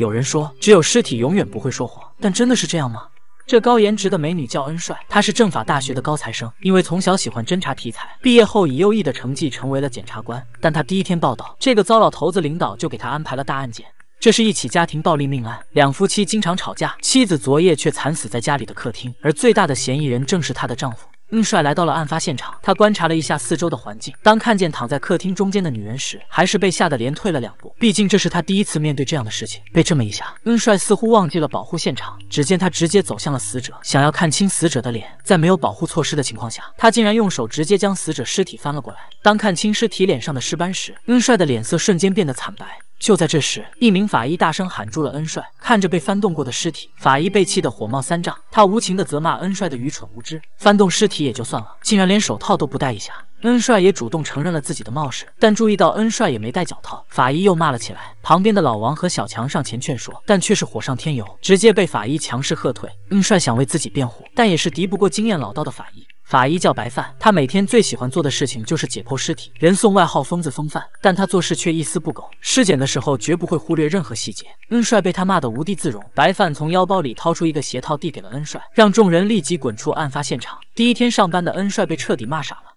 有人说，只有尸体永远不会说谎，但真的是这样吗？这高颜值的美女叫恩帅，她是政法大学的高材生，因为从小喜欢侦查题材，毕业后以优异的成绩成为了检察官。但她第一天报道，这个糟老头子领导就给她安排了大案件。这是一起家庭暴力命案，两夫妻经常吵架，妻子昨夜却惨死在家里的客厅，而最大的嫌疑人正是她的丈夫。恩帅来到了案发现场，他观察了一下四周的环境。当看见躺在客厅中间的女人时，还是被吓得连退了两步。毕竟这是他第一次面对这样的事情，被这么一下，恩帅似乎忘记了保护现场。只见他直接走向了死者，想要看清死者的脸。在没有保护措施的情况下，他竟然用手直接将死者尸体翻了过来。当看清尸体脸上的尸斑时，恩帅的脸色瞬间变得惨白。就在这时，一名法医大声喊住了恩帅，看着被翻动过的尸体，法医被气得火冒三丈，他无情地责骂恩帅的愚蠢无知。翻动尸体也就算了，竟然连手套都不戴一下。恩帅也主动承认了自己的冒失，但注意到恩帅也没戴脚套，法医又骂了起来。旁边的老王和小强上前劝说，但却是火上添油，直接被法医强势喝退。恩帅想为自己辩护，但也是敌不过经验老道的法医。法医叫白范，他每天最喜欢做的事情就是解剖尸体，人送外号疯子疯范，但他做事却一丝不苟，尸检的时候绝不会忽略任何细节。恩帅被他骂得无地自容，白范从腰包里掏出一个鞋套递给了恩帅，让众人立即滚出案发现场。第一天上班的恩帅被彻底骂傻了。